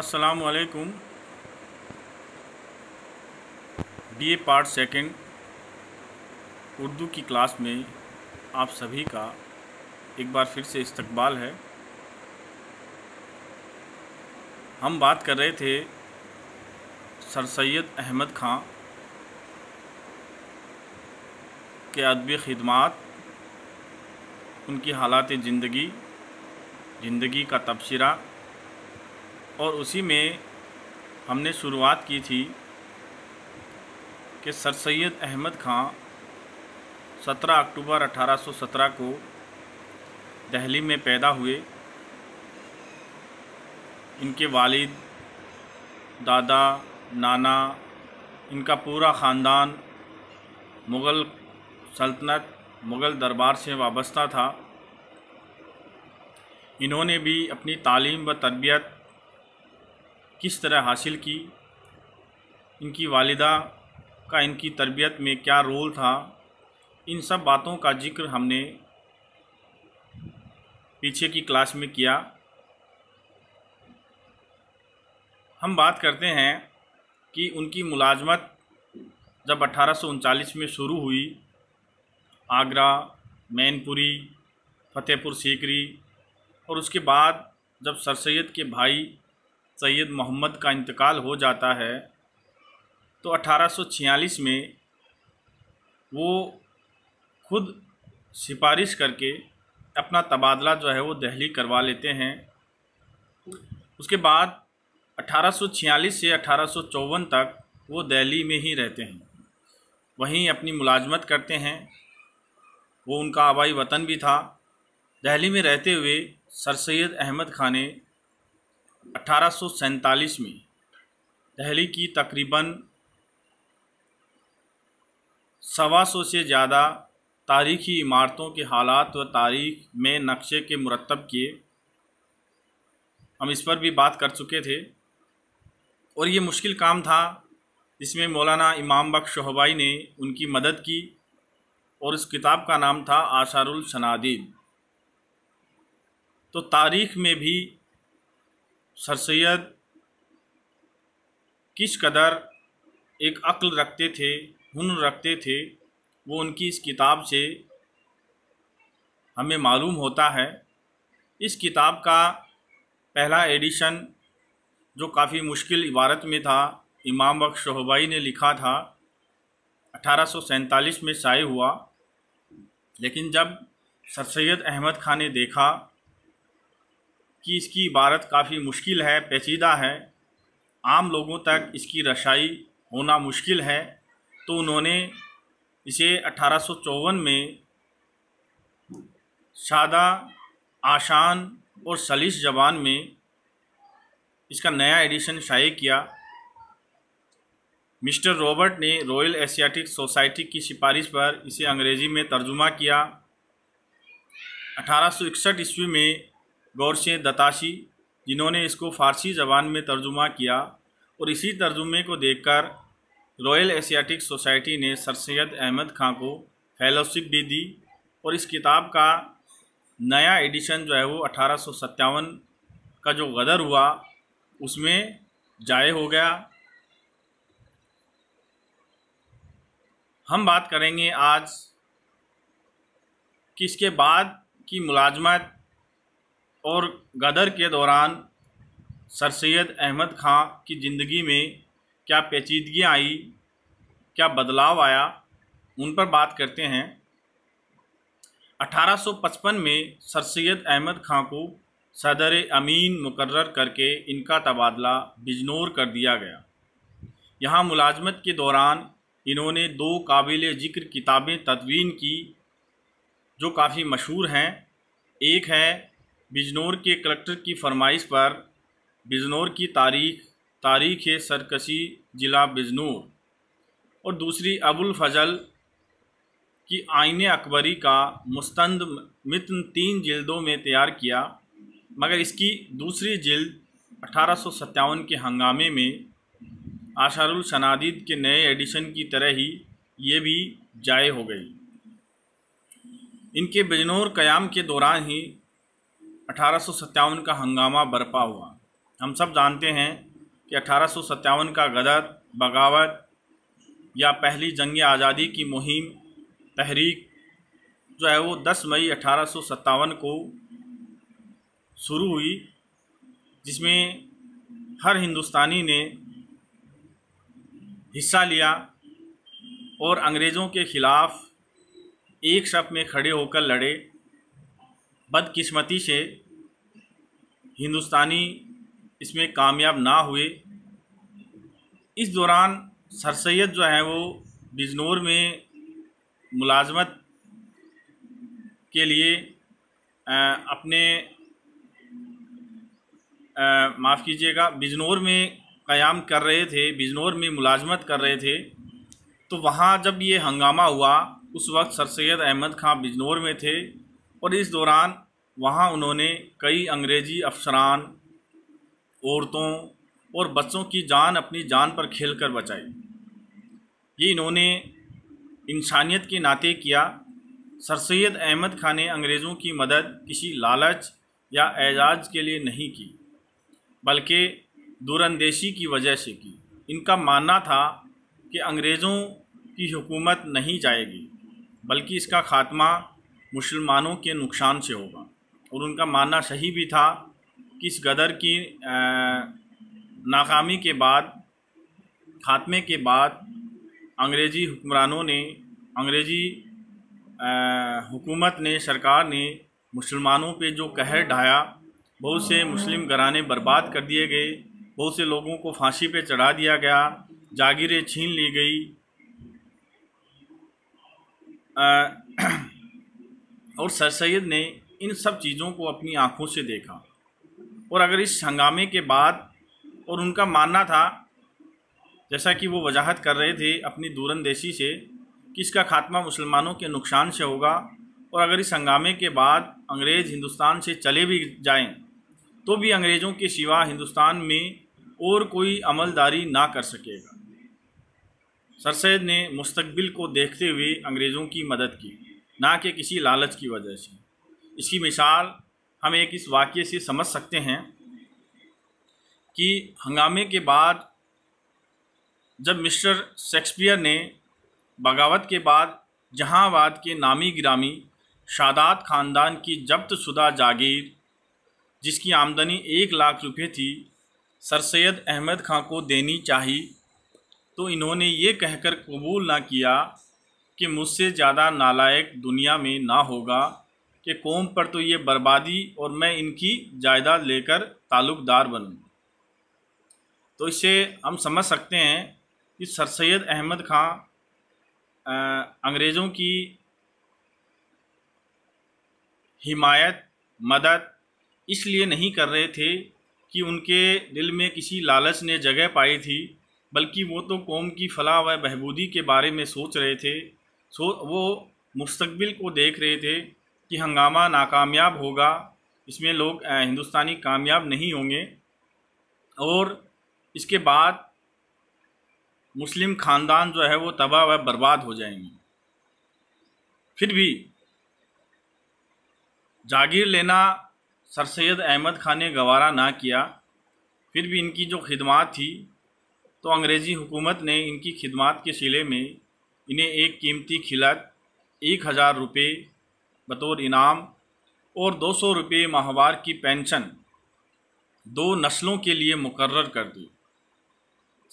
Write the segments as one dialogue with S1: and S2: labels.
S1: असलकुम B A part second Urdu की class में आप सभी का एक बार फिर से इस्तकबाल है हम बात कर रहे थे सर सैद अहमद खां के अदबी ख़दमात उनकी हालात ज़िंदगी ज़िंदगी का तबसरा और उसी में हमने शुरुआत की थी कि सर सैद अहमद खां 17 अक्टूबर 1817 को दहली में पैदा हुए इनके वालिद दादा नाना इनका पूरा ख़ानदान मुग़ल सल्तनत मुग़ल दरबार से वाबस्ता था इन्होंने भी अपनी तालीम व तरबियत किस तरह हासिल की इनकी वालिदा का इनकी तरबियत में क्या रोल था इन सब बातों का जिक्र हमने पीछे की क्लास में किया हम बात करते हैं कि उनकी मुलाजमत जब अट्ठारह में शुरू हुई आगरा मैनपुरी फतेहपुर सीकरी और उसके बाद जब सर सैद के भाई सैयद मोहम्मद का इंतकाल हो जाता है तो 1846 में वो खुद सिफारिश करके अपना तबादला जो है वो दहली करवा लेते हैं उसके बाद 1846 से अठारह तक वो दिल्ली में ही रहते हैं वहीं अपनी मुलाजमत करते हैं वो उनका आबाई वतन भी था दिल्ली में रहते हुए सर सैद अहमद खान ने अठारह में दहली की तकरीबन सवा सौ से ज़्यादा तारीखी इमारतों के हालात व तारीख में नक्शे के मुरतब किए हम इस पर भी बात कर चुके थे और ये मुश्किल काम था जिसमें मौलाना इमाम बख्श शोहबाई ने उनकी मदद की और उस किताब का नाम था आशारुल शनादीब तो तारीख में भी सर सैद किस कदर एक अक्ल रखते थे हुनर रखते थे वो उनकी इस किताब से हमें मालूम होता है इस किताब का पहला एडिशन जो काफ़ी मुश्किल इबारत में था इमाम बख्श शोहबाई ने लिखा था अठारह में शाये हुआ लेकिन जब सर सैद अहमद खान ने देखा कि इसकी इबारत काफ़ी मुश्किल है पेचीदा है आम लोगों तक इसकी रसाई होना मुश्किल है तो उन्होंने इसे अठारह में सादा आसान और सलीस जबान में इसका नया एडिशन शाये किया मिस्टर रॉबर्ट ने रॉयल एशियाटिक सोसाइटी की सिफारिश पर इसे अंग्रेज़ी में तर्जुमा किया 1861 ईस्वी में गौरशे दताशी जिन्होंने इसको फ़ारसी ज़बान में तर्जुमा किया और इसी तर्जुमे को देखकर रॉयल एशियाटिक सोसाइटी ने सर सैद अहमद खां को फेलोशिप भी दी और इस किताब का नया एडिशन जो है वो अठारह का जो गदर हुआ उसमें जाय हो गया हम बात करेंगे आज कि इसके बाद की मुलाजमत और गदर के दौरान सर सैद अहमद खां की ज़िंदगी में क्या पेचीदगियाँ आई क्या बदलाव आया उन पर बात करते हैं 1855 में सर सैद अहमद खां को सदर अमीन मुकर्र करके इनका तबादला बिजनौर कर दिया गया यहाँ मुलाजमत के दौरान इन्होंने दो काबिल ज़िक्र किताबें तदवीन की जो काफ़ी मशहूर हैं एक है बिजनौर के कलेक्टर की फरमाइश पर बिजनौर की तारीख तारीख है सरकशी ज़िला बिजनौर और दूसरी अबुल फजल की आइन अकबरी का मुस्तंद मितन तीन जल्दों में तैयार किया मगर इसकी दूसरी जल्द अठारह के हंगामे में आशारुल शनादीद के नए एडिशन की तरह ही ये भी जाए हो गई इनके बिजनौर क़याम के दौरान ही अठारह का हंगामा बरपा हुआ हम सब जानते हैं कि अठारह का गदर बगावत या पहली जंग आज़ादी की मुहिम तहरीक जो है वो 10 मई अठारह को शुरू हुई जिसमें हर हिंदुस्तानी ने हिस्सा लिया और अंग्रेज़ों के ख़िलाफ़ एक शब्द में खड़े होकर लड़े बदकिस्मती से हिंदुस्तानी इसमें कामयाब ना हुए इस दौरान सर सैद जो हैं वो बिजनौर में मुलाजमत के लिए आ, अपने माफ़ कीजिएगा बिजनौर में क़याम कर रहे थे बिजनौर में मुलाजमत कर रहे थे तो वहाँ जब ये हंगामा हुआ उस वक्त सर सैद अहमद खां बिजनौर में थे और इस दौरान वहाँ उन्होंने कई अंग्रेज़ी अफसरान औरतों और बच्चों की जान अपनी जान पर खेल कर बचाई ये इन्होंने इंसानियत के नाते किया सर सैद अहमद खान ने अंग्रेज़ों की मदद किसी लालच या एजाज के लिए नहीं की बल्कि दूरंदेशी की वजह से की इनका मानना था कि अंग्रेज़ों की हुकूमत नहीं जाएगी बल्कि इसका ख़ात्मा मुसलमानों के नुकसान से होगा और उनका मानना सही भी था कि इस गदर की नाकामी के बाद खात्मे के बाद अंग्रेज़ी हुक्मरानों ने अंग्रेज़ी हुकूमत ने सरकार ने मुसलमानों पे जो कहर ढाया बहुत से मुस्लिम घराने बर्बाद कर दिए गए बहुत से लोगों को फांसी पे चढ़ा दिया गया जागीरें छीन ली गई और सर सैद ने इन सब चीज़ों को अपनी आँखों से देखा और अगर इस हंगामे के बाद और उनका मानना था जैसा कि वो वजाहत कर रहे थे अपनी दूरंदेशी से कि इसका खात्मा मुसलमानों के नुकसान से होगा और अगर इस हंगामे के बाद अंग्रेज़ हिंदुस्तान से चले भी जाएं तो भी अंग्रेज़ों के सिवा हिंदुस्तान में और कोई अमलदारी ना कर सकेगा सर सैद ने मुस्तबिल को देखते हुए अंग्रेज़ों की मदद की ना कि किसी लालच की वजह से इसकी मिसाल हम एक इस वाक्य से समझ सकते हैं कि हंगामे के बाद जब मिस्टर शेक्सपियर ने बगावत के बाद जहांवाद के नामी गिरामी शादात ख़ानदान की जब्त शुदा जागीर जिसकी आमदनी एक लाख रुपये थी सर सैद अहमद खां को देनी चाहिए तो इन्होंने ये कहकर कबूल ना किया कि मुझसे ज़्यादा नालायक दुनिया में ना होगा कि कौम पर तो ये बर्बादी और मैं इनकी जायदाद लेकर ताल्लुकदार बनूँ तो इससे हम समझ सकते हैं कि सर सैद अहमद खां अंग्रेज़ों की हिमायत मदद इसलिए नहीं कर रहे थे कि उनके दिल में किसी लालच ने जगह पाई थी बल्कि वो तो कौम की फलाह व बहबूदी के बारे में सोच रहे थे सो वो मुस्तबिल को देख रहे थे कि हंगामा नाकामयाब होगा इसमें लोग हिंदुस्तानी कामयाब नहीं होंगे और इसके बाद मुस्लिम ख़ानदान जो है वो तबाह व बर्बाद हो जाएंगे फिर भी जागीर लेना सर सैद अहमद ख़ान ने गवारा ना किया फिर भी इनकी जो खिदमत थी तो अंग्रेज़ी हुकूमत ने इनकी खिदमत के सिले में इन्हें एक कीमती खिलत एक हज़ार रुपये बतौर इनाम और दो सौ रुपये माहवार की पेंशन दो नस्लों के लिए मुकर कर दी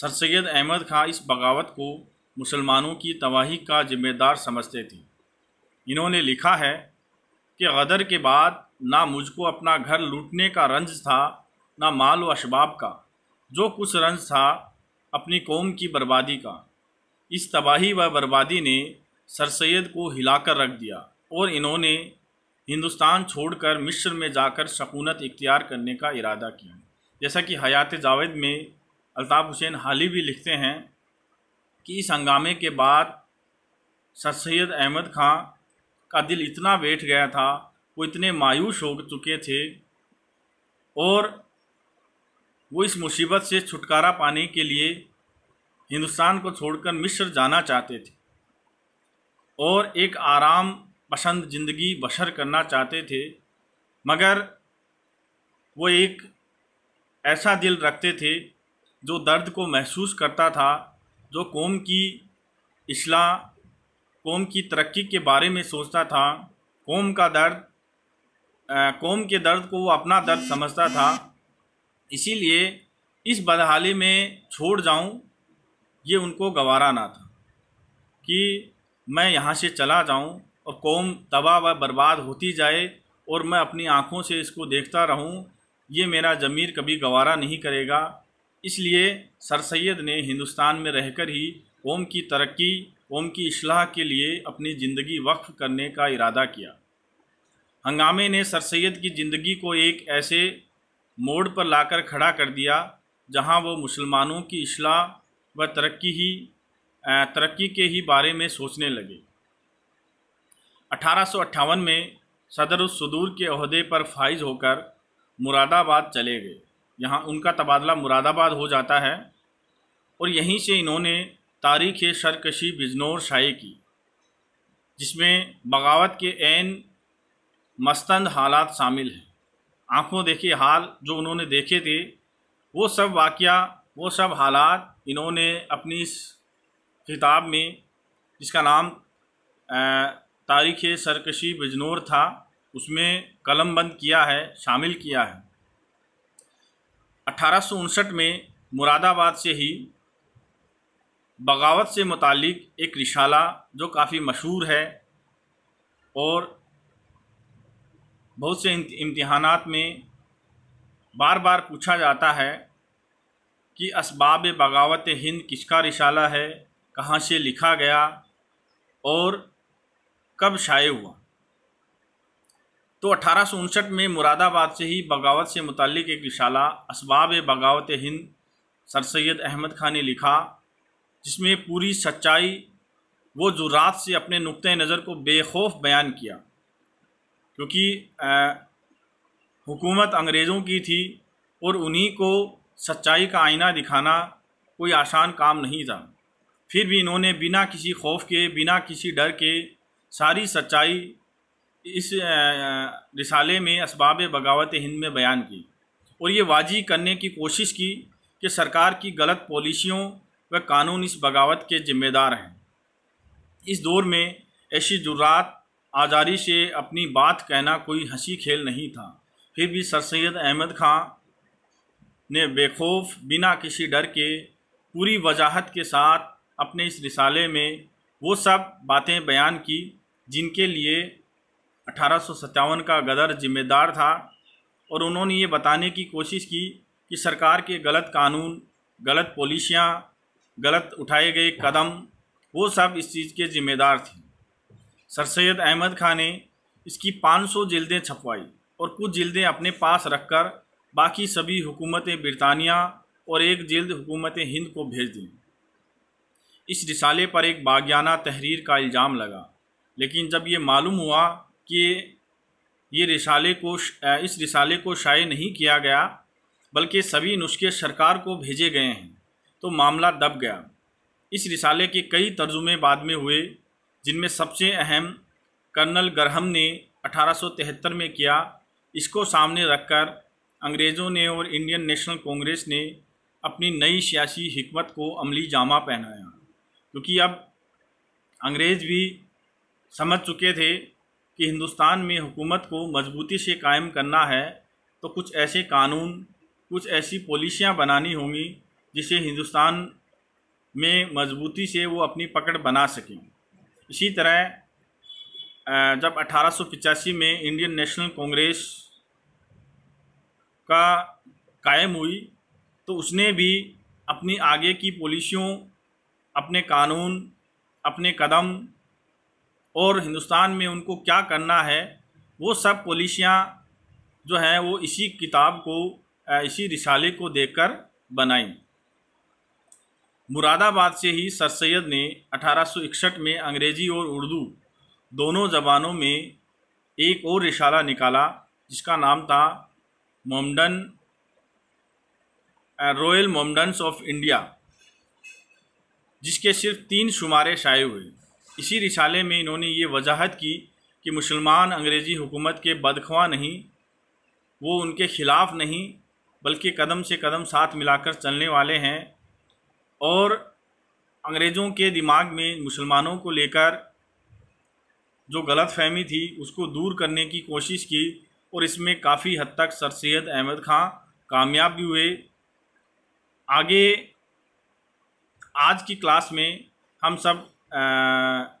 S1: सर सैद अहमद खां इस बगावत को मुसलमानों की तबाही का जिम्मेदार समझते थे इन्होंने लिखा है कि गदर के बाद ना मुझको अपना घर लूटने का रंज था ना माल व अशबाब का जो कुछ रंज था अपनी कौम की बर्बादी का इस तबाही व बर्बादी ने सर सैद को हिलाकर रख दिया और इन्होंने हिंदुस्तान छोड़कर मिस्र में जाकर शकूनत इख्तियार करने का इरादा किया जैसा कि हयात जावेद में अल्ताफ़ हुसैन हाली भी लिखते हैं कि इस हंगामे के बाद सर सैद अहमद खां का दिल इतना बैठ गया था वो इतने मायूस हो चुके थे और वो इस मुसीबत से छुटकारा पाने के लिए हिंदुस्तान को छोड़कर मिस्र जाना चाहते थे और एक आराम पसंद ज़िंदगी बशर करना चाहते थे मगर वो एक ऐसा दिल रखते थे जो दर्द को महसूस करता था जो कौम की असलाह कौम की तरक्की के बारे में सोचता था कौम का दर्द कौम के दर्द को वो अपना दर्द समझता था इसीलिए इस बदहाली में छोड़ जाऊं ये उनको गवारा ना था कि मैं यहाँ से चला जाऊँ और कौम तबाह व बर्बाद होती जाए और मैं अपनी आँखों से इसको देखता रहूँ ये मेरा ज़मीर कभी गवारा नहीं करेगा इसलिए सर सैद ने हिंदुस्तान में रहकर ही कौम की तरक्की कौम की असलाह के लिए अपनी ज़िंदगी वक्फ करने का इरादा किया हंगामे ने सर सैद की ज़िंदगी को एक ऐसे मोड़ पर लाकर खड़ा कर दिया जहां वो मुसलमानों की असलाह वह तरक्की ही तरक्की के ही बारे में सोचने लगे अठारह में सदर उस के अहदे पर फाइज होकर मुरादाबाद चले गए यहाँ उनका तबादला मुरादाबाद हो जाता है और यहीं से इन्होंने तारीख सरकशी बिजनौर शाये की जिसमें बगावत के एन मस्तंद हालात शामिल हैं आँखों देखे हाल जो उन्होंने देखे थे वो सब वाक़ वो सब हालात इन्होंने अपनी इस किताब में जिसका नाम तारीख़ सरकशी बिजनौर था उसमें कलम बंद किया है शामिल किया है अठारह में मुरादाबाद से ही बगावत से मुतालिक एक रिशाला जो काफ़ी मशहूर है और बहुत से इम्तहानात में बार बार पूछा जाता है कि इसबाब बगावत हिंद किसका रिसाला है कहाँ से लिखा गया और कब शाये हुआ तो अठारह में मुरादाबाद से ही बगावत से मुतक़ एक रिसाला इसबाब बगावत हिंद सर सैद अहमद ख़ान ने लिखा जिसमें पूरी सच्चाई वो जुरात से अपने नुक़ नज़र को बेखौफ बयान किया क्योंकि हुकूमत अंग्रेज़ों की थी और उन्हीं को सच्चाई का आईना दिखाना कोई आसान काम नहीं था फिर भी इन्होंने बिना किसी खौफ के बिना किसी डर के सारी सच्चाई इस रिसाले में इसबाब बगावत हिंद में बयान की और ये वाजी करने की कोशिश की कि सरकार की गलत पॉलिसियों व कानून इस बगावत के ज़िम्मेदार हैं इस दौर में ऐसी जुर्रात आज़ादी से अपनी बात कहना कोई हंसी खेल नहीं था फिर भी सर सैद अहमद खां ने बेखौफ बिना किसी डर के पूरी वजाहत के साथ अपने इस रिसाले में वो सब बातें बयान की जिनके लिए अठारह का गदर जिम्मेदार था और उन्होंने ये बताने की कोशिश की कि सरकार के गलत कानून गलत पॉलिसियाँ गलत उठाए गए कदम वो सब इस चीज़ के ज़िम्मेदार थे सर सैद अहमद खां ने इसकी 500 जिल्दें छपवाई और कुछ जिल्दें अपने पास रखकर बाकी सभी हुकूमतें बरतानिया और एक जल्द हुकूमत हिंद को भेज दी इस रिसाले पर एक बागियाना तहरीर का इल्ज़ाम लगा लेकिन जब ये मालूम हुआ कि ये रिसाले को इस रिसाले को शाये नहीं किया गया बल्कि सभी नुस्खे सरकार को भेजे गए हैं तो मामला दब गया इस रिसाले के कई तर्जुमे बाद में हुए जिनमें सबसे अहम कर्नल गरहम ने 1873 में किया इसको सामने रखकर अंग्रेज़ों ने और इंडियन नेशनल कांग्रेस ने अपनी नई सियासी हमत को अमली जामा पहनाया क्योंकि अब अंग्रेज़ भी समझ चुके थे कि हिंदुस्तान में हुकूमत को मजबूती से कायम करना है तो कुछ ऐसे कानून कुछ ऐसी पॉलिसियाँ बनानी होंगी जिसे हिंदुस्तान में मजबूती से वो अपनी पकड़ बना सकें इसी तरह जब अठारह में इंडियन नेशनल कांग्रेस का कायम हुई तो उसने भी अपनी आगे की पॉलिसियों अपने कानून अपने कदम और हिंदुस्तान में उनको क्या करना है वो सब पॉलिसियाँ जो हैं वो इसी किताब को इसी रिसाले को देखकर बनाई मुरादाबाद से ही सर सैद ने 1861 में अंग्रेज़ी और उर्दू दोनों ज़बानों में एक और रिसाला निकाला जिसका नाम था Mohammedan Royal Mohammedans of India जिसके सिर्फ तीन शुमारे शाये हुए इसी रिसाले में इन्होंने ये वजाहत की कि मुसलमान अंग्रेज़ी हुकूमत के बदखवा नहीं वो उनके ख़िलाफ़ नहीं बल्कि कदम से कदम साथ मिलाकर चलने वाले हैं और अंग्रेज़ों के दिमाग में मुसलमानों को लेकर जो गलत फहमी थी उसको दूर करने की कोशिश की और इसमें काफ़ी हद तक सर सैद अहमद खां कामयाब भी हुए आगे आज की क्लास में हम सब आ,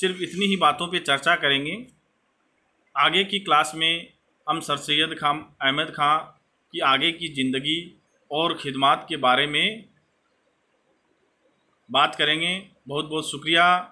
S1: सिर्फ इतनी ही बातों पे चर्चा करेंगे आगे की क्लास में हम सर सैद खां अहमद खां की आगे की ज़िंदगी और ख़िदमत के बारे में बात करेंगे बहुत बहुत शुक्रिया